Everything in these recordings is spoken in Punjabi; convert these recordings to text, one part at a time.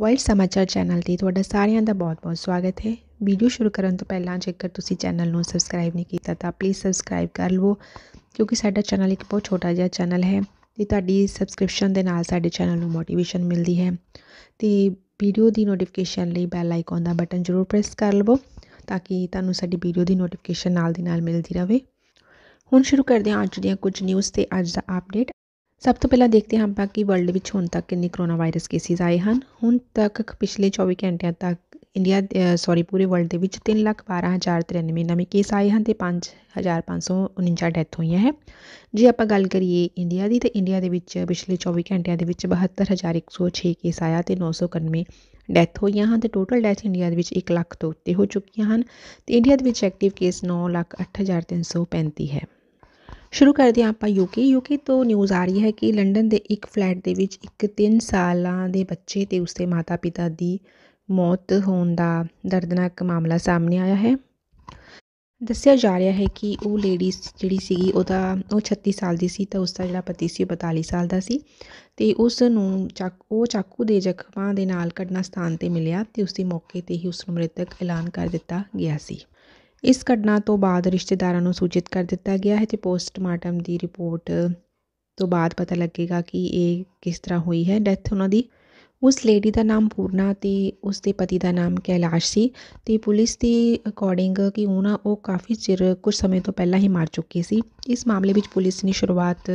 ਵਰਲਡ ਸਮਾਚਾਰ ਚੈਨਲ ਤੇ ਤੁਹਾਡਾ ਸਾਰਿਆਂ ਦਾ ਬਹੁਤ-ਬਹੁਤ ਸਵਾਗਤ ਹੈ ਵੀਡੀਓ ਸ਼ੁਰੂ ਕਰਨ ਤੋਂ ਪਹਿਲਾਂ ਜੇਕਰ ਤੁਸੀਂ ਚੈਨਲ ਨੂੰ ਸਬਸਕ੍ਰਾਈਬ ਨਹੀਂ ਕੀਤਾ ਤਾਂ ਪਲੀਜ਼ ਸਬਸਕ੍ਰਾਈਬ ਕਰ ਲਵੋ ਕਿਉਂਕਿ ਸਾਡਾ ਚੈਨਲ ਇੱਕ ਬਹੁਤ ਛੋਟਾ ਜਿਹਾ ਚੈਨਲ ਹੈ ਤੇ ਤੁਹਾਡੀ ਸਬਸਕ੍ਰਿਪਸ਼ਨ ਦੇ ਨਾਲ ਸਾਡੇ ਚੈਨਲ ਨੂੰ ਮੋਟੀਵੇਸ਼ਨ ਮਿਲਦੀ ਹੈ ਤੇ ਵੀਡੀਓ ਦੀ ਨੋਟੀਫਿਕੇਸ਼ਨ ਲਈ ਬੈਲ ਆਈਕਨ ਦਾ ਬਟਨ ਜ਼ਰੂਰ ਪ੍ਰੈਸ ਕਰ ਲਵੋ ਤਾਂ ਕਿ ਤੁਹਾਨੂੰ ਸਾਡੀ ਵੀਡੀਓ ਦੀ ਨੋਟੀਫਿਕੇਸ਼ਨ ਨਾਲ ਦੀ ਨਾਲ ਮਿਲਦੀ ਰਹੇ ਹੁਣ ਸ਼ੁਰੂ ਕਰਦੇ ਹਾਂ ਅੱਜ ਦੀਆਂ ਕੁਝ ਨਿਊਜ਼ ਤੇ ਅੱਜ ਦਾ ਅਪਡੇਟ सब तो पहला देखते हैं आप कि वर्ल्ड में हूँ तक कि करोना वायरस केसिज आए हैं हूँ तक पिछले चौबी घंटिया तक इंडिया सॉरी पूरे वर्ल्ड के तीन लख बारह हज़ार तिरानवे नवे केस आए हैं तो पांच हज़ार पाँच सौ उन्जा डैथ हुई है जे आप गल करिए इंडिया की तो इंडिया के पिछले चौबी घंटिया बहत्तर हज़ार एक सौ छे केस आया तो नौ सौ कानवे डैथ हुई हैं तो टोटल डैथ इंडिया एक लख तो उत्ते हो चुकिया हैं तो इंडिया एक्टिव केस नौ लख अठ हज़ार तीन सौ पैंती है ਸ਼ੁਰੂ ਕਰਦੇ ਹਾਂ ਆਪਾਂ ਯੂਕੇ ਯੂਕੇ ਤੋਂ ਨਿਊਜ਼ ਆ ਰਹੀ ਹੈ ਕਿ ਲੰਡਨ ਦੇ ਇੱਕ ਫਲੈਟ ਦੇ ਵਿੱਚ ਇੱਕ 3 ਸਾਲਾਂ ਦੇ ਬੱਚੇ ਤੇ ਉਸਦੇ ਮਾਤਾ-ਪਿਤਾ ਦੀ ਮੌਤ ਹੋਣ ਦਾ ਦਰਦਨਾਕ ਮਾਮਲਾ ਸਾਹਮਣੇ ਆਇਆ ਹੈ ਦੱਸਿਆ ਜਾ ਰਿਹਾ ਹੈ ਕਿ ਉਹ ਲੇਡੀ ਜਿਹੜੀ ਸੀਗੀ ਉਹਦਾ ਉਹ 36 ਸਾਲ ਦੀ ਸੀ ਤਾਂ ਉਸ ਦਾ ਜਿਹੜਾ ਪਤੀ ਸੀ 42 ਸਾਲ ਦਾ ਸੀ ਤੇ ਉਸ ਨੂੰ ਚੱਕ ਉਹ ਚਾਕੂ ਦੇ ਜ਼ਖਮਾਂ ਦੇ ਨਾਲ ਘਟਨਾ ਸਥਾਨ ਤੇ ਮਿਲਿਆ ਤੇ ਉਸੇ ਮੌਕੇ ਤੇ ਹੀ ਉਸ ਨੂੰ ਮ੍ਰਿਤਕ ਐਲਾਨ ਕਰ ਦਿੱਤਾ ਗਿਆ ਸੀ ਇਸ ਘਟਨਾ ਤੋਂ ਬਾਅਦ ਰਿਸ਼ਤੇਦਾਰਾਂ ਨੂੰ ਸੂਚਿਤ ਕਰ ਦਿੱਤਾ ਗਿਆ ਹੈ ਅਤੇ ਪੋਸਟਮਾਰਟਮ ਦੀ ਰਿਪੋਰਟ ਤੋਂ ਬਾਅਦ ਪਤਾ ਲੱਗੇਗਾ ਕਿ ਇਹ ਕਿਸ ਤਰ੍ਹਾਂ ਹੋਈ ਹੈ ਡੈਥ ਉਹਨਾਂ ਦੀ ਉਸ ਲੇਡੀ ਦਾ ਨਾਮ ਪੂਰਨਾ ਤੇ ਉਸ ਦੇ ਪਤੀ ਦਾ ਨਾਮ ਕੈਲਾਸ਼ ਸੀ ਤੇ ਪੁਲਿਸ ਦੇ ਅਕੋਰਡਿੰਗ ਕਿ ਉਹਨਾਂ ਉਹ ਕਾਫੀ ਚਿਰ ਕੁਝ ਸਮੇਂ ਤੋਂ ਪਹਿਲਾਂ ਹੀ ਮਰ ਚੁੱਕੀ ਸੀ ਇਸ ਮਾਮਲੇ ਵਿੱਚ ਪੁਲਿਸ ਨੇ ਸ਼ੁਰੂਆਤ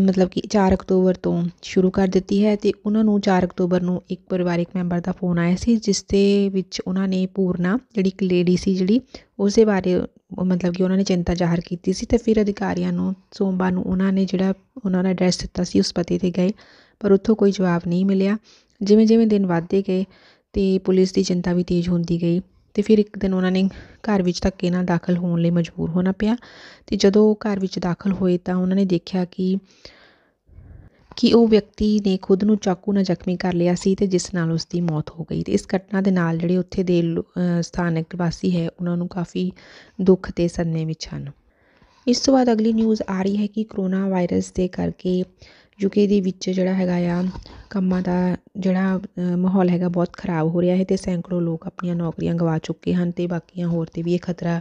ਮਤਲਬ ਕਿ 4 ਅਕਤੂਬਰ ਤੋਂ ਸ਼ੁਰੂ ਕਰ ਦਿੱਤੀ ਹੈ ਤੇ ਉਹਨਾਂ ਨੂੰ 4 ਅਕਤੂਬਰ ਨੂੰ ਇੱਕ ਪਰਿਵਾਰਿਕ ਮੈਂਬਰ ਦਾ ਫੋਨ ਆਇਆ ਸੀ ਜਿਸ ਦੇ ਵਿੱਚ ਉਹਨਾਂ ਨੇ ਪੂਰਨਾ ਜਿਹੜੀ ਇੱਕ ਲੇਡੀ ਸੀ ਜਿਹੜੀ ਉਸੇ ਬਾਰੇ ਮਤਲਬ ਕਿ ਉਹਨਾਂ ਨੇ ਚਿੰਤਾ ਜ਼ਾਹਰ ਕੀਤੀ ਸੀ ਤੇ ਫਿਰ ਅਧਿਕਾਰੀਆਂ ਨੂੰ ਸੋਮਵਾਰ ਨੂੰ ਉਹਨਾਂ ਨੇ ਜਿਹੜਾ ਉਹਨਾਂ ਦਾ ਐਡਰੈਸ ਦਿੱਤਾ ਸੀ ਉਸ ਪਤੇ 'ਤੇ ਗਏ ਪਰ ਉੱਥੋਂ ਕੋਈ ਜਵਾਬ ਨਹੀਂ ਮਿਲਿਆ ਜਿਵੇਂ ਜਿਵੇਂ ਦਿਨ ਵਧਦੇ ਗਏ ਤੇ ਪੁਲਿਸ ਦੀ ਚਿੰਤਾ ਵੀ ਤੇਜ਼ ਹੁੰਦੀ ਗਈ ਤੇ ਫਿਰ ਇੱਕ ਦਿਨ ਉਹਨਾਂ ਨੇ ਘਰ ਵਿੱਚ ਧੱਕੇ ਨਾਲ ਦਾਖਲ ਹੋਣ ਲਈ ਮਜਬੂਰ ਹੋਣਾ ਪਿਆ ਤੇ ਜਦੋਂ ਉਹ ਘਰ ਵਿੱਚ ਦਾਖਲ ਹੋਏ ਤਾਂ ਉਹਨਾਂ ਨੇ ਦੇਖਿਆ ਕਿ ਕਿ ਉਹ ਵਿਅਕਤੀ ਨੇ ਖੁਦ ਨੂੰ ਚਾਕੂ ਨਾਲ ਜ਼ਖਮੀ ਕਰ ਲਿਆ ਸੀ ਤੇ ਜਿਸ ਨਾਲ ਉਸ ਦੀ ਮੌਤ ਹੋ ਗਈ ਤੇ ਇਸ ਘਟਨਾ ਦੇ ਨਾਲ ਜਿਹੜੇ ਉੱਥੇ ਦੇ ਸਥਾਨਕ ਵਾਸੀ ਹੈ ਉਹਨਾਂ ਨੂੰ ਕਾਫੀ ਦੁੱਖ ਤੇ ਸੰਨੇ ਵਿੱਚ ਹਨ ਇਸ ਤੋਂ ਬਾਅਦ ਅਗਲੀ ਨਿਊਜ਼ ਆ ਰਹੀ ਹੈ ਕਿ ਕਰੋਨਾ ਵਾਇਰਸ ਦੇ ਕਰਕੇ ਯੂਕੇ ਦੇ ਵਿੱਚ ਜਿਹੜਾ ਹੈਗਾ ਆ ਕੰਮਾਂ ਦਾ ਜਿਹੜਾ ਮਾਹੌਲ ਹੈਗਾ ਬਹੁਤ ਖਰਾਬ ਹੋ ਰਿਹਾ ਹੈ ਤੇ ਸੈਂਕੜੇ ਲੋਕ ਆਪਣੀਆਂ ਨੌਕਰੀਆਂ ਗਵਾ ਚੁੱਕੇ ਹਨ ਤੇ ਬਾਕੀਆਂ ਹੋਰ 'ਤੇ ਵੀ ਇਹ ਖਤਰਾ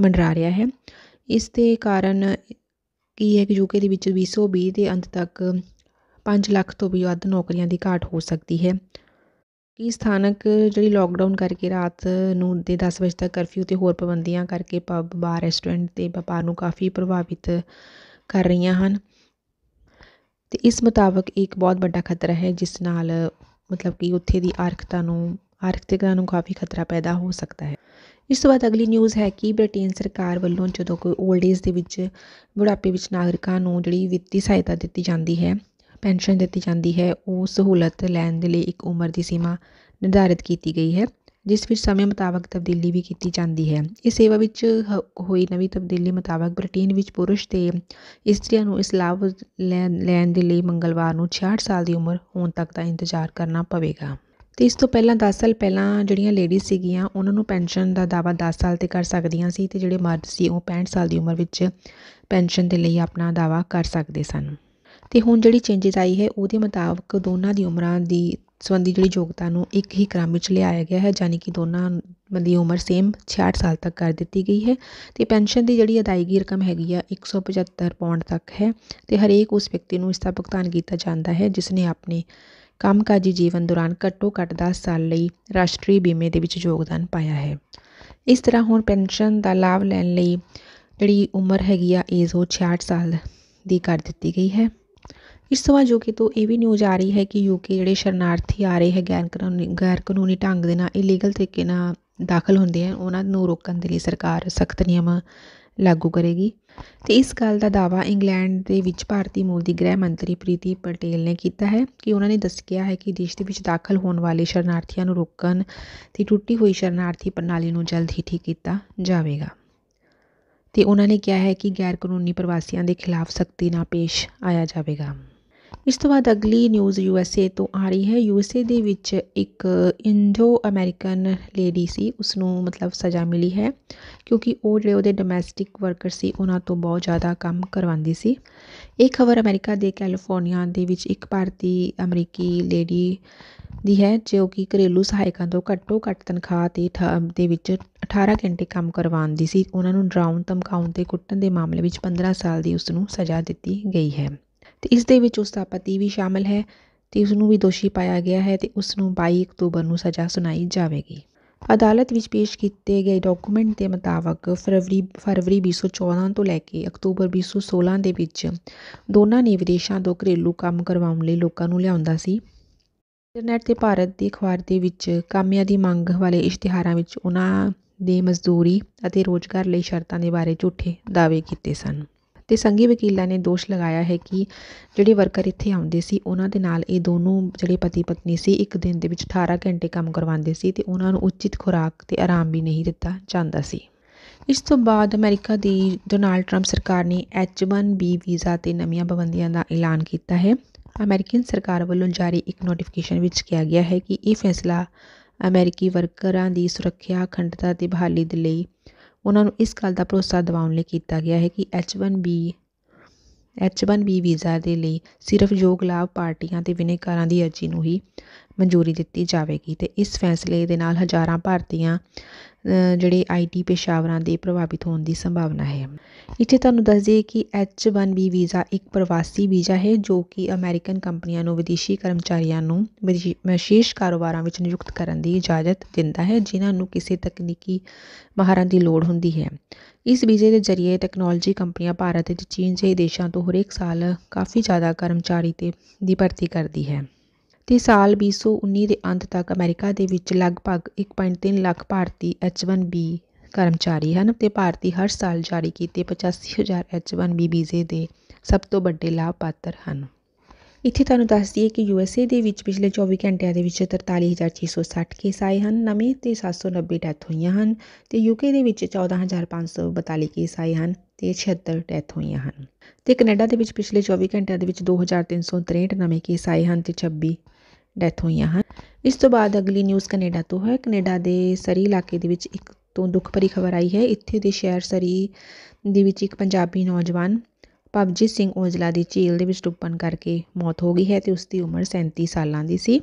ਮੰਡਰਾ ਰਿਹਾ ਹੈ ਇਸ ਦੇ ਕਾਰਨ ਕੀ ਹੈ ਕਿ ਯੂਕੇ ਦੇ ਵਿੱਚ 2020 ਦੇ ਅੰਤ ਤੱਕ 5 ਲੱਖ ਤੋਂ ਵੀ ਵੱਧ ਨੌਕਰੀਆਂ ਦੀ ਘਾਟ ਹੋ ਸਕਦੀ ਹੈ ਕਿ ਸਥਾਨਕ ਜਿਹੜੀ ਲੋਕਡਾਊਨ ਕਰਕੇ ਰਾਤ ਨੂੰ ਦੇ 10 ਵਜੇ ਤੱਕ ਕਰਫਿਊ ਤੇ ਹੋਰ ਪਾਬੰਦੀਆਂ ਕਰਕੇ ਪਬ ਬਾਰ ਰੈਸਟੋਰੈਂਟ ਤੇ ਵਪਾਰ ਨੂੰ ਕਾਫੀ ਪ੍ਰਭਾਵਿਤ ਕਰ ਰਹੀਆਂ ਹਨ ਤੇ ਇਸ ਮੁਤਾਬਕ ਇੱਕ ਬਹੁਤ ਵੱਡਾ ਖਤਰਾ ਹੈ ਜਿਸ ਨਾਲ ਮਤਲਬ ਕਿ ਉੱਥੇ ਦੀ ਆਰਥਿਕਤਾ ਨੂੰ ਆਰਥਿਕਤਾ ਨੂੰ ਕਾਫੀ ਖਤਰਾ ਪੈਦਾ ਹੋ ਸਕਦਾ ਹੈ ਇਸ ਤੋਂ ਬਾਅਦ ਅਗਲੀ ਨਿਊਜ਼ ਹੈ ਕਿ ਬ੍ਰਿਟੇਨ ਸਰਕਾਰ ਵੱਲੋਂ ਜਦੋਂ ਕੋਈ 올ਡ ਏਜ ਦੇ ਵਿੱਚ ਬੁਢਾਪੇ ਵਿੱਚ ਨਾਗਰਿਕਾਂ ਨੂੰ ਜਿਹੜੀ ਵਿੱਤੀ ਸਹਾਇਤਾ ਦਿੱਤੀ ਜਾਂਦੀ ਹੈ ਪੈਨਸ਼ਨ ਦਿੱਤੀ ਜਾਂਦੀ ਹੈ ਉਹ ਸਹੂਲਤ ਲੈਣ ਦੇ ਲਈ ਇੱਕ ਉਮਰ ਦੀ ਸੀਮਾ ਨਿਰਧਾਰਿਤ ਕੀਤੀ ਗਈ ਹੈ ਜਿਸ ਵਿੱਚ ਸਮੇਂ ਮੁਤਾਬਕ ਤਬਦੀਲੀ ਵੀ ਕੀਤੀ ਜਾਂਦੀ ਹੈ ਇਸ ਸੇਵਾ ਵਿੱਚ ਹੋਈ ਨਵੀਂ ਤਬਦੀਲੀ ਮੁਤਾਬਕ ਬ੍ਰਿਟੇਨ ਵਿੱਚ ਪੁਰਸ਼ ਤੇ ਇਸਤਰੀਆਂ ਨੂੰ ਇਸ ਲਾਭ ਲੈਣ ਲੈਣ ਦੇ ਲਈ ਮੰਗਲਵਾਰ ਨੂੰ 66 ਸਾਲ ਦੀ ਉਮਰ ਹੋਣ ਤੱਕ ਦਾ ਇੰਤਜ਼ਾਰ ਕਰਨਾ ਪਵੇਗਾ ਤੇ ਇਸ ਤੋਂ ਪਹਿਲਾਂ 10 ਸਾਲ ਪਹਿਲਾਂ ਜਿਹੜੀਆਂ ਲੇਡੀਜ਼ ਸੀਗੀਆਂ ਉਹਨਾਂ ਨੂੰ ਪੈਨਸ਼ਨ ਦਾ ਦਾਵਾ 10 ਸਾਲ ਤੇ ਕਰ ਸਕਦੀਆਂ ਸੀ ਤੇ ਜਿਹੜੇ ਮਰਦ ਸੀ ਉਹ 65 ਸਾਲ ਦੀ ਉਮਰ ਵਿੱਚ ਪੈਨਸ਼ਨ ਦੇ ਲਈ ਆਪਣਾ ਦਾਵਾ ਕਰ ਸਕਦੇ ਸਨ ਤੇ ਹੁਣ ਜਿਹੜੀ ਚੇਂਜਸ ਆਈ ਹੈ ਉਹਦੇ ਮੁਤਾਬਕ ਦੋਨਾਂ ਦੀ ਉਮਰਾਂ ਦੀ ਸੰਬੰਧੀ ਜਿਹੜੀ ਯੋਗਤਾ ਨੂੰ ਇੱਕ ਹੀ ਕ੍ਰਮ ਵਿੱਚ ਲਿਆਇਆ ਗਿਆ ਹੈ ਯਾਨੀ ਕਿ ਦੋਨਾਂ ਦੀ ਉਮਰ ਸੇਮ 66 ਸਾਲ ਤੱਕ ਕਰ ਦਿੱਤੀ ਗਈ ਹੈ ਤੇ ਪੈਨਸ਼ਨ ਦੀ ਜਿਹੜੀ ਅਦਾਇਗੀ ਰਕਮ ਹੈਗੀ ਆ 175 ਸੌ ਪੌਂਡ ਤੱਕ ਹੈ ਤੇ ਹਰੇਕ ਉਸ ਵਿਅਕਤੀ ਨੂੰ ਇਸ ਦਾ ਭੁਗਤਾਨ ਕੀਤਾ ਜਾਂਦਾ ਹੈ ਜਿਸ ਨੇ ਆਪਣੇ ਕੰਮਕਾਜੀ ਜੀਵਨ ਦੌਰਾਨ ਘੱਟੋ ਘੱਟ 10 ਸਾਲ ਲਈ ਰਾਸ਼ਟਰੀ ਬੀਮੇ ਦੇ ਵਿੱਚ ਯੋਗਦਾਨ ਪਾਇਆ ਹੈ ਇਸ ਤਰ੍ਹਾਂ ਹੁਣ ਪੈਨਸ਼ਨ ਦਾ ਲਾਭ ਲੈਣ ਲਈ ਜਿਹੜੀ ਉਮਰ ਹੈਗੀ ਆ ਏਜ਼ ਉਹ 66 ਸਾਲ ਦੀ ਕਰ ਦਿੱਤੀ ਗਈ ਹੈ ਇਸ ਤੋਂ ਬਾਅਦ ਯੂਕੇ ਤੋਂ ਇਹ ਵੀ ਨਿਊਜ਼ ਆ ਰਹੀ ਹੈ ਕਿ ਯੂਕੇ ਜਿਹੜੇ ਸ਼ਰਨਾਰਥੀ ਆ ਰਹੇ ਹੈ ਗੈਰ ਕਾਨੂੰਨੀ ਗੈਰ ਕਾਨੂੰਨੀ ਢੰਗ ਦੇ ਨਾਲ ਇਲੀਗਲ ਤਰੀਕੇ ਨਾਲ ਦਾਖਲ ਹੁੰਦੇ ਹਨ ਉਹਨਾਂ ਨੂੰ ਰੋਕਣ ਦੇ ਲਈ ਸਰਕਾਰ ਸਖਤ ਨਿਯਮ ਲਾਗੂ ਕਰੇਗੀ ਤੇ ਇਸ ਗੱਲ ਦਾ ਦਾਵਾ ਇੰਗਲੈਂਡ ਦੇ ਵਿੱਚ ਭਾਰਤੀ ਮੂਲ ਦੀ ਗ੍ਰਹਿ ਮੰਤਰੀ ਪ੍ਰੀਤੀ ਪਟੇਲ ਨੇ ਕੀਤਾ ਹੈ ਕਿ ਉਹਨਾਂ ਨੇ ਦੱਸਿਆ ਹੈ ਕਿ ਦੇਸ਼ ਦੇ ਵਿੱਚ ਦਾਖਲ ਹੋਣ ਵਾਲੇ ਸ਼ਰਨਾਰਥੀਆਂ ਨੂੰ ਰੋਕਣ ਤੇ ਟੁੱਟੀ ਹੋਈ ਸ਼ਰਨਾਰਥੀ ਪ੍ਰਣਾਲੀ ਨੂੰ ਜਲਦ ਹੀ ਠੀਕ ਕੀਤਾ ਜਾਵੇਗਾ ਤੇ ਉਹਨਾਂ ਨੇ ਕਿਹਾ ਹੈ ਕਿ ਗੈਰ ਕਾਨੂੰਨੀ ਪ੍ਰਵਾਸੀਆਂ ਦੇ ਖਿਲਾਫ ਸਖਤੀ ਨਾਲ ਪੇਸ਼ ਆਇਆ ਜਾਵੇਗਾ ਇਸ ਤੋਂ ਬਾਅਦ ਅਗਲੀ ਨਿਊਜ਼ ਯੂ ਐਸ ਏ ਤੋਂ ਆ ਰਹੀ ਹੈ ਯੂ ਐਸ ਏ ਦੇ ਵਿੱਚ ਇੱਕ ਇੰਡੋ ਅਮਰੀਕਨ ਲੇਡੀ ਸੀ ਉਸ ਨੂੰ ਮਤਲਬ ਸਜ਼ਾ ਮਿਲੀ ਹੈ ਕਿਉਂਕਿ ਉਹ ਜਿਹੜੇ ਉਹਦੇ ਡੋਮੈਸਟਿਕ ਵਰਕਰ ਸੀ ਉਹਨਾਂ ਤੋਂ ਬਹੁਤ ਜ਼ਿਆਦਾ ਕੰਮ ਕਰਵਾਉਂਦੀ ਸੀ ਇਹ ਖਬਰ ਅਮਰੀਕਾ ਦੇ ਕੈਲੀਫੋਰਨੀਆ ਦੇ ਵਿੱਚ ਇੱਕ ਭਾਰਤੀ ਅਮਰੀਕੀ ਲੇਡੀ ਦੀ ਹੈ ਜੋ ਕਿ ਘਰੇਲੂ ਸਹਾਇਕਾਂ ਤੋਂ ਘੱਟੋ ਘੱਟ ਤਨਖਾਹ ਤੇ ਦੇ ਵਿੱਚ 18 ਘੰਟੇ ਕੰਮ ਕਰਵਾਉਂਦੀ ਸੀ ਉਹਨਾਂ ਨੂੰ ਡਰਾਉਣ ਧਮਕਾਉਣ ਤੇ ਕੁੱਟਣ ਦੇ ਮਾਮਲੇ ਵਿੱਚ 15 ਸਾਲ ਦੀ ਉਸ ਨੂੰ ਸਜ਼ਾ ਦਿੱਤੀ ਗਈ ਹੈ ਤੇ ਇਸ ਦੇ ਵਿੱਚ ਉਸ ਦਾ ਪਤੀ ਵੀ ਸ਼ਾਮਲ ਹੈ ਤੇ ਉਸ ਨੂੰ ਵੀ ਦੋਸ਼ੀ ਪਾਇਆ ਗਿਆ ਹੈ ਤੇ ਉਸ ਨੂੰ 22 ਅਕਤੂਬਰ ਨੂੰ ਸਜ਼ਾ ਸੁਣਾਈ ਜਾਵੇਗੀ ਅਦਾਲਤ ਵਿੱਚ ਪੇਸ਼ ਕੀਤੇ ਗਏ ਡਾਕੂਮੈਂਟ ਦੇ ਮੁਤਾਬਕ ਫਰਵਰੀ ਫਰਵਰੀ 2014 ਤੋਂ ਲੈ ਕੇ ਅਕਤੂਬਰ 2016 ਦੇ ਵਿੱਚ ਦੋਨਾਂ ਨੇ ਵਿਦੇਸ਼ਾਂ ਤੋਂ ਘਰੇਲੂ ਕੰਮ ਕਰਵਾਉਣ ਲਈ ਲੋਕਾਂ ਨੂੰ ਲਿਆਉਂਦਾ ਸੀ ਇੰਟਰਨੈਟ ਤੇ ਭਾਰਤ ਦੇ ਅਖਬਾਰ ਦੇ ਵਿੱਚ ਕਾਮਿਆਂ ਦੀ ਮੰਗ ਵਾਲੇ ਇਸ਼ਤਿਹਾਰਾਂ ਵਿੱਚ ਉਹਨਾਂ ਦੇ ਮਜ਼ਦੂਰੀ ਅਤੇ ਰੋਜ਼ਗਾਰ ਲਈ ਸ਼ਰਤਾਂ ਦੇ ਬਾਰੇ ਝੂਠੇ ਦਾਅਵੇ ਕੀਤੇ ਸਨ ਤੇ ਸੰਘੀ ਵਕੀਲਾਂ ਨੇ ਦੋਸ਼ ਲਗਾਇਆ ਹੈ ਕਿ ਜਿਹੜੇ ਵਰਕਰ ਇੱਥੇ ਆਉਂਦੇ ਸੀ ਉਹਨਾਂ ਦੇ ਨਾਲ ਇਹ ਦੋਨੋਂ ਜਿਹੜੇ ਪਤੀ ਪਤਨੀ ਸੀ ਇੱਕ ਦਿਨ ਦੇ ਵਿੱਚ 18 ਘੰਟੇ ਕੰਮ ਕਰਵਾਉਂਦੇ ਸੀ ਤੇ ਉਹਨਾਂ ਨੂੰ ਉਚਿਤ ਖੁਰਾਕ ਤੇ ਆਰਾਮ ਵੀ ਨਹੀਂ ਦਿੱਤਾ ਜਾਂਦਾ ਸੀ ਇਸ ਤੋਂ ਬਾਅਦ ਅਮਰੀਕਾ ਦੀ ਡੋਨਾਲਡ ਟਰੰਪ ਸਰਕਾਰ ਨੇ H1B ਵੀਜ਼ਾ ਤੇ ਨਵੀਆਂ ਪਾਬੰਦੀਆਂ ਦਾ ਐਲਾਨ ਕੀਤਾ ਹੈ ਅਮਰੀਕਨ ਸਰਕਾਰ ਵੱਲੋਂ ਜਾਰੀ ਇੱਕ ਨੋਟੀਫਿਕੇਸ਼ਨ ਵਿੱਚ ਕਿਹਾ ਗਿਆ ਹੈ ਕਿ ਇਹ ਫੈਸਲਾ ਅਮਰੀਕੀ ਵਰਕਰਾਂ ਦੀ ਸੁਰੱਖਿਆ ਅਖੰਡਤਾ ਤੇ ਬਹਾਲੀ ਦੇ ਲਈ ਉਹਨਾਂ ਨੂੰ ਇਸ ਗੱਲ ਦਾ ਭਰੋਸਾ ਦਿਵਾਉਣ ਲਈ ਕੀਤਾ ਗਿਆ ਹੈ ਕਿ H1B H1B ਵੀਜ਼ਾ ਦੇ ਲਈ ਸਿਰਫ ਯੋਗ ਲਾਭ ਪਾਰਟੀਆਂ ਤੇ ਬਿਨੈਕਾਰਾਂ ਦੀ ਅਰਜ਼ੀ ਨੂੰ ਹੀ ਮਨਜ਼ੂਰੀ ਦਿੱਤੀ ਜਾਵੇਗੀ ਤੇ ਇਸ ਫੈਸਲੇ ਦੇ ਨਾਲ ਹਜ਼ਾਰਾਂ ਭਾਰਤੀਆਂ ਜਿਹੜੇ ਆਈਟੀ ਪੇਸ਼ਾਵਰਾਂ ਦੇ ਪ੍ਰਭਾਵਿਤ ਹੋਣ ਦੀ ਸੰਭਾਵਨਾ ਹੈ ਇੱਥੇ ਤੁਹਾਨੂੰ ਦੱਸ ਦਈਏ ਕਿ H1B ਵੀਜ਼ਾ ਇੱਕ ਪ੍ਰਵਾਸੀ ਵੀਜ਼ਾ ਹੈ ਜੋ ਕਿ ਅਮਰੀਕਨ ਕੰਪਨੀਆਂ ਨੂੰ ਵਿਦੇਸ਼ੀ ਕਰਮਚਾਰੀਆਂ ਨੂੰ ਵਿਸ਼ੇਸ਼ ਕਾਰੋਬਾਰਾਂ ਵਿੱਚ ਨਿਯੁਕਤ ਕਰਨ ਦੀ ਇਜਾਜ਼ਤ ਦਿੰਦਾ ਹੈ ਜਿਨ੍ਹਾਂ ਨੂੰ ਕਿਸੇ ਤਕਨੀਕੀ ਮਾਹਰਾਂ ਦੀ ਲੋੜ ਹੁੰਦੀ ਹੈ ਇਸ ਵੀਜ਼ੇ ਦੇ ਜ਼ਰੀਏ ਟੈਕਨੋਲੋਜੀ ਕੰਪਨੀਆਂ ਭਾਰਤ ਅਤੇ ਚੀਨ ਜਿਹੇ ਦੇਸ਼ਾਂ ਤੋਂ ਹਰੇਕ ਸਾਲ ਕਾਫੀ ਜ਼ਿਆਦਾ ਕਰਮਚਾਰੀ ਤੇ ਦੀ ਭਰਤੀ ਕਰਦੀ ਹੈ ਤੇ ਸਾਲ ਵੀਹ ਸੌ ਉੱਨੀ ਦੇ ਅੰਤ ਤੱਕ ਅਮਰੀਕਾ ਦੇ ਵਿੱਚ ਲਗਭਗ ਇੱਕ ਪੁਆਇੰਟ ਤਿੰਨ ਲੱਖ ਭਾਰਤੀ ਐਚ ਵਨ ਬੀ ਕਰਮਚਾਰੀ ਹਨ ਤੇ ਭਾਰਤੀ ਹਰ ਸਾਲ ਜਾਰੀ ਕੀਤੇ ਪਚਾਸੀ ਹਜ਼ਾਰ ਐਚ ਵਨ ਬੀ ਵੀਜ਼ੇ ਦੇ ਸਭ ਤੋਂ ਵੱਡੇ ਲਾਭਪਾਤਰ ਹਨ ਇੱਥੇ ਤੁਹਾਨੂੰ ਦੱਸ ਦਈਏ ਕਿ ਯੂਐਸਏ ਦੇ ਵਿੱਚ ਪਿਛਲੇ 24 ਘੰਟਿਆਂ ਦੇ ਵਿੱਚ 43660 ਕੇਸ ਆਏ ਹਨ ਨਵੇਂ ਤੇ 790 ਡੈਥ ਹੋਈਆਂ ਹਨ ਤੇ ਯੂਕੇ ਦੇ ਵਿੱਚ 14542 ਕੇਸ ਆਏ ਹਨ ਤੇ 76 ਡੈਥ ਹੋਈਆਂ ਹਨ ਤੇ ਕੈਨੇਡਾ ਦੇ ਵਿੱਚ ਪਿਛਲੇ 24 ਘੰਟਿਆਂ ਦੇ ਵਿੱਚ 2363 ਨਵੇਂ ਕੇਸ ਆਏ ਹਨ ਤੇ 26 ਡੈਥ ਹੋਈਆਂ ਹਨ ਇਸ ਤੋਂ ਬਾਅਦ ਅਗਲੀ ਨਿਊਜ਼ ਕੈਨੇਡਾ ਤੋਂ ਹੈ ਕੈਨੇਡਾ ਦੇ ਸਰੀ ਇਲਾਕੇ ਦੇ ਵਿੱਚ ਇੱਕ ਤੋਂ ਦੁੱਖ ਭਰੀ ਖਬਰ ਆਈ ਹੈ ਇੱਥੇ ਦੇ ਸ਼ਹਿਰ ਸਰੀ ਦੇ ਵਿੱਚ ਇੱਕ ਪੰਜਾਬੀ ਨੌਜਵਾਨ ਪਵਜੀਤ ਸਿੰਘ ਔਜਲਾ ਦੀ ਝੀਲ ਦੇ ਵਿੱਚ ਡੁੱਬਣ ਕਰਕੇ ਮੌਤ ਹੋ ਗਈ ਹੈ ਤੇ ਉਸ ਦੀ ਉਮਰ 37 ਸਾਲਾਂ ਦੀ ਸੀ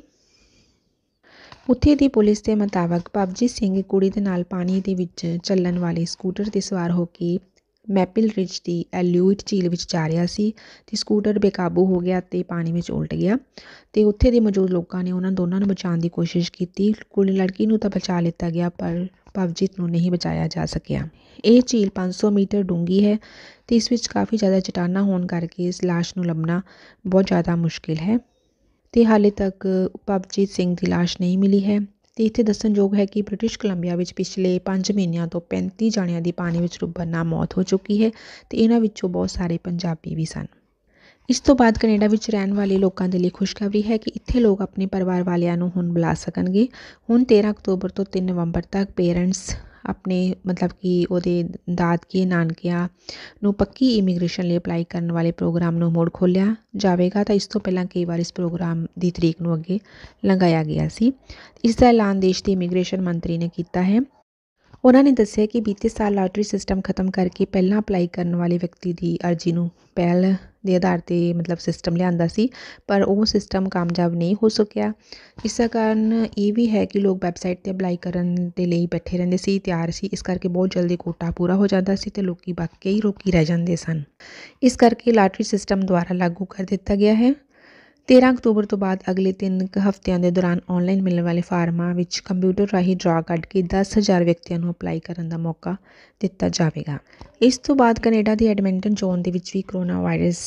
ਉੱਥੇ ਦੀ ਪੁਲਿਸ ਦੇ ਮੁਤਾਬਕ ਪਵਜੀਤ ਸਿੰਘ ਕੁੜੀ ਦੇ ਨਾਲ ਪਾਣੀ ਦੇ ਵਿੱਚ ਚੱਲਣ ਵਾਲੇ ਸਕੂਟਰ ਤੇ ਸਵਾਰ ਹੋ ਕੇ ਮੈਪਲ ਰਿਜ ਦੀ ਐਲਿਊਟ ਝੀਲ ਵਿੱਚ ਜਾ ਰਿਹਾ ਸੀ ਤੇ ਸਕੂਟਰ ਬੇਕਾਬੂ ਹੋ ਗਿਆ ਤੇ ਪਾਣੀ ਵਿੱਚ ਉਲਟ ਗਿਆ ਤੇ ਉੱਥੇ ਦੇ ਮੌਜੂਦ ਲੋਕਾਂ ਨੇ ਉਹਨਾਂ ਦੋਨਾਂ ਨੂੰ ਬਚਾਉਣ ਦੀ ਕੋਸ਼ਿਸ਼ ਕੀਤੀ ਕੁੜੀ ਲੜਕੀ ਨੂੰ ਤਾਂ ਬਚਾ ਲਿੱਤਾ ਗਿਆ ਪਰ ਪਵਜੀਤ ਨੂੰ ਨਹੀਂ ਬਚਾਇਆ ਜਾ ਸਕਿਆ ਇਹ ਝੀਲ 500 ਮੀਟਰ ਡੂੰਗੀ ਹੈ ਤੇ ਇਸ ਵਿੱਚ ਕਾਫੀ ਜ਼ਿਆਦਾ ਚਟਾਨਾਂ ਹੋਣ ਕਰਕੇ ਇਸ লাশ ਨੂੰ ਲੱਭਣਾ ਬਹੁਤ ਜ਼ਿਆਦਾ ਮੁਸ਼ਕਿਲ ਹੈ ਤੇ ਹਾਲੇ ਤੱਕ ਪਵਜੀਤ ਸਿੰਘ ਦੀ লাশ ਨਹੀਂ ਮਿਲੀ ਹੈ ਤੇ ਇੱਥੇ ਦੱਸਣਯੋਗ ਹੈ ਕਿ ਬ੍ਰਿਟਿਸ਼ ਕੋਲੰਬੀਆ ਵਿੱਚ ਪਿਛਲੇ 5 ਮਹੀਨਿਆਂ ਤੋਂ 35 ਜਣਿਆਂ ਦੀ ਪਾਣੀ ਵਿੱਚ ਡੁੱਬਣ ਨਾਲ ਮੌਤ ਹੋ ਚੁੱਕੀ ਹੈ ਤੇ ਇਹਨਾਂ ਵਿੱਚੋਂ ਬਹੁਤ ਸਾਰੇ ਪੰਜਾਬੀ ਵੀ ਸਨ ਇਸ ਤੋਂ ਬਾਅਦ ਕੈਨੇਡਾ ਵਿੱਚ ਰਹਿਣ ਵਾਲੇ ਲੋਕਾਂ ਦੇ ਲਈ ਖੁਸ਼ਖਬਰੀ ਹੈ ਕਿ ਇੱਥੇ ਲੋਕ ਆਪਣੇ ਪਰਿਵਾਰ ਵਾਲਿਆਂ ਨੂੰ ਹੁਣ ਬੁਲਾ ਸਕਣਗੇ ਹੁਣ 13 ਅਕਤੂਬਰ ਤੋਂ 3 ਨਵੰਬਰ ਤੱਕ ਪੇਰੈਂਟਸ ਆਪਣੇ ਮਤਲਬ ਕਿ ਉਹਦੇ ਦਾਦਕੇ ਨਾਨਕਿਆਂ ਨੂੰ ਪੱਕੀ ਇਮੀਗ੍ਰੇਸ਼ਨ ਲਈ ਅਪਲਾਈ ਕਰਨ ਵਾਲੇ ਪ੍ਰੋਗਰਾਮ ਨੂੰ ਮੋੜ ਖੋਲਿਆ ਜਾਵੇਗਾ ਤਾਂ ਇਸ ਤੋਂ ਪਹਿਲਾਂ ਕਈ ਵਾਰ ਇਸ ਪ੍ਰੋਗਰਾਮ ਦੀ ਤਰੀਕ ਨੂੰ ਅੱਗੇ ਲੰਗਾਇਆ ਗਿਆ ਸੀ ਇਸ ਦਾ ਐਲਾਨ ਦੇਸ਼ ਦੇ ਇਮੀਗ੍ਰੇਸ਼ਨ ਮੰਤਰੀ ਨੇ ਕੀਤਾ ਹੈ ਉਹਨਾਂ ਨੇ ਦੱਸਿਆ ਕਿ ਬੀਤੇ ਸਾਲ ਲਾਟਰੀ ਸਿਸਟਮ ਖਤਮ ਕਰਕੇ ਪਹਿਲਾਂ ਅਪਲਾਈ ਕਰਨ ਵਾਲੇ ਵਿਅਕਤੀ ਦੀ ਅਰਜ਼ੀ ਨੂੰ ਪਹਿਲ ਦੇ ਆਧਾਰ ਤੇ ਮਤਲਬ ਸਿਸਟਮ ਲਿਆਂਦਾ ਸੀ ਪਰ ਉਹ ਸਿਸਟਮ ਕਾਮਯਾਬ ਨਹੀਂ ਹੋ ਸਕਿਆ ਇਸ ਦਾ ਕਾਰਨ ਇਹ ਵੀ ਹੈ ਕਿ ਲੋਕ ਵੈਬਸਾਈਟ ਤੇ ਅਪਲਾਈ ਕਰਨ ਦੇ ਲਈ ਬੈਠੇ ਰਹਿੰਦੇ ਸੀ ਤਿਆਰ ਸੀ ਇਸ ਕਰਕੇ ਬਹੁਤ ਜਲਦੀ ਕੋਟਾ ਪੂਰਾ ਹੋ ਜਾਂਦਾ ਸੀ ਤੇ ਲੋਕੀ ਬਾਕੀ ਰੋਕੀ ਰਹਿ ਜਾਂਦੇ ਸਨ ਇਸ ਕਰਕੇ ਲਾਟਰੀ ਸਿਸਟਮ ਦੁਆਰਾ ਲਾਗੂ ਕਰ ਦਿੱਤਾ ਗਿਆ ਹੈ 13 ਅਕਤੂਬਰ ਤੋਂ ਬਾਅਦ ਅਗਲੇ 3 ਹਫ਼ਤਿਆਂ ਦੇ ਦੌਰਾਨ ਆਨਲਾਈਨ ਮਿਲਣ ਵਾਲੇ ਫਾਰਮਾਂ ਵਿੱਚ ਕੰਪਿਊਟਰ ਰਾਹੀਂ ਡਰਾ ਕੱਢ ਕੇ 10000 ਵਿਅਕਤੀਆਂ ਨੂੰ ਅਪਲਾਈ ਕਰਨ ਦਾ ਮੌਕਾ ਦਿੱਤਾ ਜਾਵੇਗਾ ਇਸ ਤੋਂ ਬਾਅਦ ਕੈਨੇਡਾ ਦੇ ਐਡਮਿੰਟਨ ਜ਼ੋਨ ਦੇ ਵਿੱਚ ਵੀ ਕਰੋਨਾ ਵਾਇਰਸ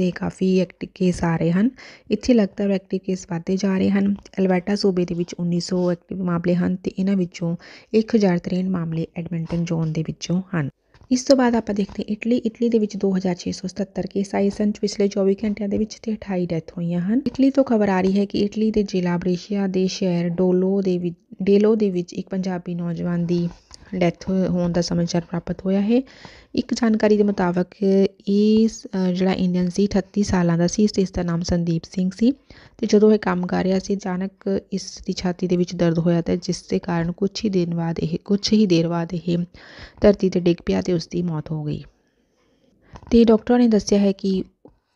ਦੇ ਕਾਫੀ ਐਕਟਿਵ ਕੇਸ ਆ ਰਹੇ ਹਨ ਇੱਥੇ ਲਗਤਾਰ ਐਕਟਿਵ ਕੇਸ ਵਧਦੇ ਜਾ ਰਹੇ ਹਨ ਅਲਬਰਟਾ ਸੂਬੇ ਦੇ ਵਿੱਚ 1900 ਐਕਟਿਵ ਮਾਮਲੇ ਹਨ ਤੇ ਇਹਨਾਂ ਵਿੱਚੋਂ 1063 ਮਾਮਲੇ ਐਡਮਿੰਟਨ ਜ਼ੋਨ ਦੇ ਵਿੱਚੋਂ ਹਨ ਇਸ ਤੋਂ ਬਾਅਦ ਆਪਾਂ ਦੇਖਦੇ ਇਟਲੀ ਇਟਲੀ ਦੇ ਵਿੱਚ 2677 ਹਜ਼ਾਰ ਛੇ ਸੌ ਕੇਸ ਆਏ ਸਨ ਪਿਛਲੇ 24 ਘੰਟਿਆਂ ਦੇ ਵਿੱਚ ਤੇ 28 ਡੈਥ ਹੋਈਆਂ ਹਨ ਇਟਲੀ ਤੋਂ ਖਬਰ ਆ ਰਹੀ ਹੈ ਕਿ ਇਟਲੀ ਦੇ ਜ਼ਿਲ੍ਹਾ ਬ੍ਰੇਸ਼ੀਆ ਦੇ ਸ਼ਹਿਰ ਡੋਲੋ ਦੇ ਵਿੱਚ ਡੇਲੋ ਦੇ ਵਿੱਚ ਇੱਕ ਪੰਜਾਬੀ ਨੌਜਵਾਨ ਦੀ ਡੈਥ ਹੋਣ ਦਾ ਸਮਾਚਾਰ ਪ੍ਰਾਪਤ ਹੋਇਆ ਹੈ ਇੱਕ ਜਾਣਕਾਰੀ ਦੇ ਮੁਤਾਬਕ ਇਸ ਜਿਹੜਾ ਇੰਡੀਅਨ ਸੀ 38 ਸਾਲਾਂ ਦਾ ਸੀ ਇਸ ਦਾ ਨਾਮ ਸੰਦੀਪ ਸਿੰਘ ਸੀ ਤੇ ਜਦੋਂ ਇਹ ਕੰਮ ਕਰ ਰਿਹਾ ਸੀ ਅਚਾਨਕ ਇਸ ਦੀ ਛਾਤੀ ਦੇ ਵਿੱਚ ਦਰਦ ਹੋਇਆ ਤੇ ਜਿਸ ਦੇ ਕਾਰਨ ਕੁਝ ਹੀ ਦਿਨ ਬਾਅਦ ਇਹ ਕੁਝ ਹੀ ਦੇਰ ਬਾਅਦ ਇਹ ਧਰਤੀ ਤੇ ਡਿੱਗ ਪਿਆ ਤੇ ਉਸ ਦੀ ਮੌਤ ਹੋ ਗਈ ਤੇ ਡਾਕਟਰਾਂ ਨੇ ਦੱਸਿਆ ਹੈ ਕਿ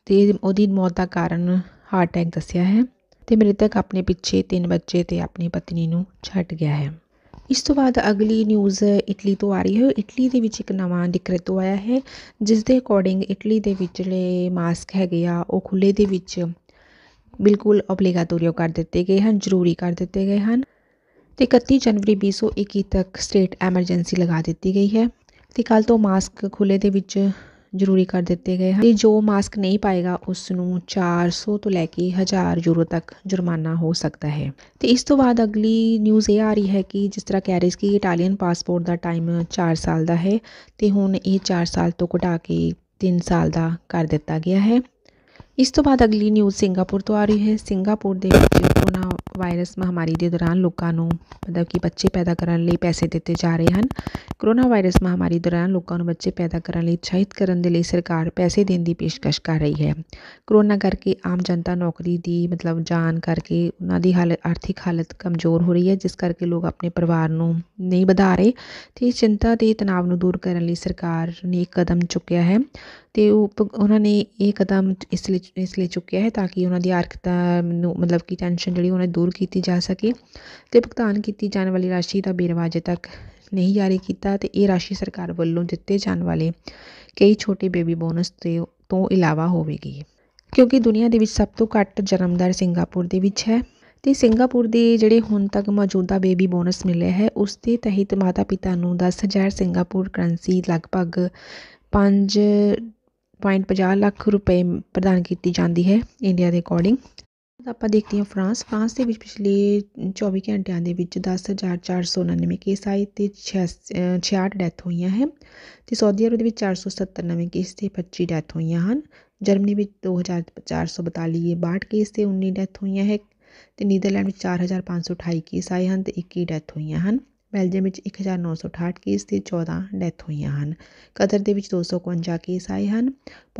ਤੇ ਉਹਦੀ ਮੌਤ ਦਾ ਕਾਰਨ ਹਾਰਟ ਅਟੈਕ ਦੱਸਿਆ ਹੈ ਤੇ ਮ੍ਰਿਤਕ ਆਪਣੇ ਪਿੱਛੇ ਤਿੰਨ ਬੱਚੇ ਤੇ ਆਪਣੀ ਪਤਨੀ ਨੂੰ ਛੱਡ ਗਿਆ ਹੈ ਇਸ ਤੋਂ ਬਾਅਦ ਅਗਲੀ ਨਿਊਜ਼ ਇਟਲੀ ਤੋਂ ਆ ਰਹੀ ਹੈ ਇਟਲੀ ਦੇ ਵਿੱਚ ਇੱਕ ਨਵਾਂ ਡਿਕ੍ਰੇਟੋ ਆਇਆ ਹੈ ਜਿਸ ਦੇ ਅਕੋਰਡਿੰਗ ਇਟਲੀ ਦੇ ਵਿੱਚਲੇ ਮਾਸਕ ਹੈਗੇ ਆ ਉਹ ਖੁੱਲੇ ਦੇ ਵਿੱਚ ਬਿਲਕੁਲ ਓਬਲੀਗਾਟੋਰੀਓ ਕਰ ਦਿੱਤੇ ਗਏ ਹਨ ਜ਼ਰੂਰੀ ਕਰ ਦਿੱਤੇ ਗਏ ਹਨ ਤੇ 31 ਜਨਵਰੀ 2021 ਤੱਕ ਸਟੇਟ ਐਮਰਜੈਂਸੀ ਲਗਾ ਦਿੱਤੀ ਗਈ ਹੈ ਤੇ ਕੱਲ ਤੋਂ ਮਾਸਕ ਖੁੱਲੇ ਦੇ ਵਿੱਚ ਜ਼ਰੂਰੀ ਕਰ ਦਿੱਤੇ ਗਏ ਹਨ ਤੇ ਜੋ ਮਾਸਕ ਨਹੀਂ ਪਾਏਗਾ ਉਸ ਨੂੰ 400 ਤੋਂ ਲੈ ਕੇ 1000 ਯੂਰੋ ਤੱਕ ਜੁਰਮਾਨਾ ਹੋ ਸਕਦਾ ਹੈ ਤੇ ਇਸ ਤੋਂ ਬਾਅਦ ਅਗਲੀ ਨਿਊਜ਼ ਇਹ ਆ ਰਹੀ ਹੈ ਕਿ ਜਿਸ ਤਰ੍ਹਾਂ ਕਹਿ ਕੀ ਇਟਾਲੀਅਨ ਪਾਸਪੋਰਟ ਦਾ ਟਾਈਮ 4 ਸਾਲ ਦਾ ਹੈ ਤੇ ਹੁਣ ਇਹ 4 ਸਾਲ ਤੋਂ ਘਟਾ ਕੇ 3 ਸਾਲ ਦਾ ਕਰ ਦਿੱਤਾ ਗਿਆ ਹੈ ਇਸ ਤੋਂ ਬਾਅਦ ਅਗਲੀ ਨਿਊਜ਼ ਸਿੰਗਾਪੁਰ ਤੋਂ ਆ ਰਹੀ ਹੈ ਸਿੰਗਾਪੁਰ ਦੇ ਵਿੱਚ ਕੋਨਾ ਵਾਇਰਸ ਮਹਾਮਾਰੀ ਦੇ ਦੌਰਾਨ ਲੋਕਾਂ ਨੂੰ ਮਤਲਬ ਕਿ ਬੱਚੇ ਪੈਦਾ ਕਰਨ ਲਈ ਪੈਸੇ ਦਿੱਤੇ ਜਾ ਰਹੇ ਹਨ ਕਰੋਨਾ ਵਾਇਰਸ ਮਹਾਮਾਰੀ ਦੌਰਾਨ ਲੋਕਾਂ ਨੂੰ ਬੱਚੇ ਪੈਦਾ ਕਰਨ ਲਈ ਚਾਹਤ ਕਰਨ ਦੇ ਲਈ ਸਰਕਾਰ ਪੈਸੇ ਦੇਣ ਦੀ ਪੇਸ਼ਕਸ਼ ਕਰ ਰਹੀ ਹੈ ਕਰੋਨਾ ਕਰਕੇ ਆਮ ਜਨਤਾ ਨੌਕਰੀ ਦੀ ਮਤਲਬ ਜਾਣ ਕਰਕੇ ਉਹਨਾਂ ਦੀ ਹਾਲਤ ਆਰਥਿਕ ਹਾਲਤ ਕਮਜ਼ੋਰ ਹੋ ਰਹੀ ਹੈ ਜਿਸ ਕਰਕੇ ਲੋਕ ਆਪਣੇ ਪਰਿਵਾਰ ਨੂੰ ਨਹੀਂ ਵਧਾ ਰਹੇ ਤੇ ਚਿੰਤਾ ਤੇ ਤਣਾਅ ਨੂੰ ਦੂਰ ਕਰਨ ਲਈ ਸਰਕਾਰ ਨੇ ਇੱਕ ਕਦਮ ਚੁੱਕਿਆ ਹੈ ਤੇ ਉਹ ਉਹਨਾਂ ਨੇ ਇਹ ਕਦਮ ਇਸ ਲਈ ਇਸ ਲਈ ਚੁੱਕਿਆ ਹੈ ਤਾਂ ਕਿ ਉਹਨਾਂ ਦੀ ਆਰਥਿਕਤਾ ਨੂੰ ਮਤਲਬ ਕਿ ਟੈਨਸ਼ਨ ਜਿਹੜੀ ਉਹਨਾਂ ਦੂਰ ਕੀਤੀ ਜਾ ਸਕੇ ਤੇ ਭੁਗਤਾਨ ਕੀਤੀ ਜਾਣ ਵਾਲੀ ਰਾਸ਼ੀ ਦਾ ਬੇਰਵਾਜ ਤੱਕ ਨਹੀਂ ਜਾਰੀ ਕੀਤਾ ਤੇ ਇਹ ਰਾਸ਼ੀ ਸਰਕਾਰ ਵੱਲੋਂ ਦਿੱਤੇ ਜਾਣ ਵਾਲੇ ਕਈ ਛੋਟੇ ਬੇਬੀ ਬੋਨਸ ਤੇ ਤੋਂ ਇਲਾਵਾ ਹੋਵੇਗੀ ਕਿਉਂਕਿ ਦੁਨੀਆ ਦੇ ਵਿੱਚ ਸਭ ਤੋਂ ਘੱਟ ਜਨਮਦਰ ਸਿੰਗਾਪੁਰ ਦੇ ਵਿੱਚ ਹੈ ਤੇ ਸਿੰਗਾਪੁਰ ਦੇ ਜਿਹੜੇ ਹੁਣ ਤੱਕ ਮੌਜੂਦਾ ਬੇਬੀ ਬੋਨਸ ਮਿਲੇ ਹੈ ਉਸ ਦੇ ਤਹਿਤ ਮਾਤਾ-ਪਿਤਾ ਨੂੰ 10000 ਸਿੰਗਾਪੁਰ ਕਰੰਸੀ ਲਗਭਗ 5.50 ਲੱਖ ਰੁਪਏ ਪ੍ਰਦਾਨ ਕੀਤੀ ਜਾਂਦੀ ਹੈ ਇੰਡੀਆ ਦੇ ਅਕੋਰਡਿੰਗ ਆਪਾਂ ਦੇਖਦੇ ਹਾਂ ਫਰਾਂਸ ਫਰਾਂਸ ਦੇ ਵਿੱਚ ਪਿਛਲੇ 24 ਘੰਟਿਆਂ ਦੇ ਵਿੱਚ 10499 ਕੇਸ ਆਏ ਤੇ ਛਿਆਸ ਡੈਥ ਹੋਈਆਂ ਹੈ ਤੇ ਸਾਊਦੀ ਅਰਬ ਦੇ ਵਿੱਚ ਚਾਰ ਕੇਸ ਤੇ 25 ਡੈਥ ਹੋਈਆਂ ਹਨ ਜਰਮਨੀ ਵਿੱਚ ਦੋ ਹਜ਼ਾਰ ਕੇਸ ਤੇ 19 ਡੈਥ ਹੋਈਆਂ ਹੈ ਤੇ ਨੀਦਰਲੈਂਡ ਵਿੱਚ 4528 ਕੇਸ ਆਏ ਹਨ ਤੇ 21 ਡੈਥ ਹੋਈਆਂ ਹਨ ਬੈਲਜੀਅਮ ਵਿੱਚ 1968 ਕੇਸ ਤੇ 14 ਡੈਥ ਹੋਈਆਂ ਹਨ ਕਤਰ ਦੇ ਵਿੱਚ 255 ਕੇਸ ਆਏ ਹਨ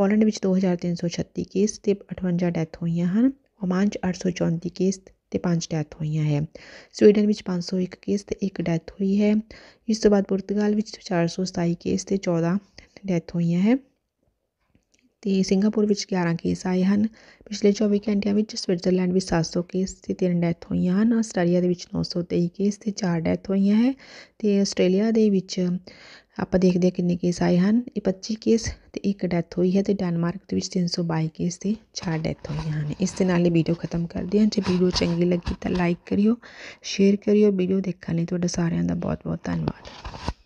ਪੋਲੈਂਡ ਵਿੱਚ 2336 ਕੇਸ ਤੇ 58 ਡੈਥ ਹੋਈਆਂ ਹਨ ਓਮਾਨ 'ਚ ਅੱਠ ਸੌ ਚੌਂਤੀ ਕੇਸ ਅਤੇ ਪੰਜ ਡੈਥ ਹੋਈਆਂ ਹੈ ਸਵੀਡਨ ਵਿੱਚ 501 ਕੇਸ ਤੇ 1 ਡੈਥ ਹੋਈ ਹੈ ਇਸ ਤੋਂ ਬਾਅਦ ਪੁਰਤਗਾਲ ਵਿੱਚ 427 ਕੇਸ ਤੇ 14 ਡੈਥ ਹੋਈਆਂ ਹੈ ਤੇ ਸਿੰਗਾਪੁਰ ਵਿੱਚ 11 ਕੇਸ ਆਏ ਹਨ ਪਿਛਲੇ 24 ਘੰਟਿਆਂ ਵਿੱਚ ਸਵਿਟਜ਼ਰਲੈਂਡ ਵਿੱਚ 700 ਕੇਸ ਤੇ 3 ਡੈਥ ਹੋਈਆਂ ਹਨ ਆਸਟ੍ਰੇਲੀਆ ਦੇ ਵਿੱਚ 923 ਕੇਸ ਤੇ 4 ਡੈਥ ਹੋਈਆਂ ਹੈ ਤੇ ਆਸਟ੍ਰੇਲੀਆ ਦੇ ਵਿੱਚ ਆਪਾਂ ਦੇਖਦੇ ਹਾਂ ਕਿੰਨੇ ਕੇਸ ਆਏ ਹਨ ਇਹ 25 ਕੇਸ ਤੇ ਇੱਕ ਡੈਥ ਹੋਈ ਹੈ ਤੇ ਡੈਨਮਾਰਕ ਦੇ ਵਿੱਚ 322 ਕੇਸ ਤੇ 6 ਡੈਥ ਹੋਈਆਂ ਹਨ ਇਸ ਦੇ ਨਾਲ ਹੀ ਵੀਡੀਓ ਖਤਮ ਕਰਦੇ ਹਾਂ ਜੇ ਵੀਡੀਓ ਚੰਗੀ ਲੱਗੀ ਤਾਂ ਲਾਈਕ ਕਰਿਓ ਸ਼ੇਅਰ ਕਰਿਓ ਵੀਡੀਓ ਦੇਖਣ ਲਈ ਤੁਹਾਡਾ ਸਾਰਿਆਂ ਦਾ ਬਹੁਤ ਬਹੁਤ ਧੰਨਵਾਦ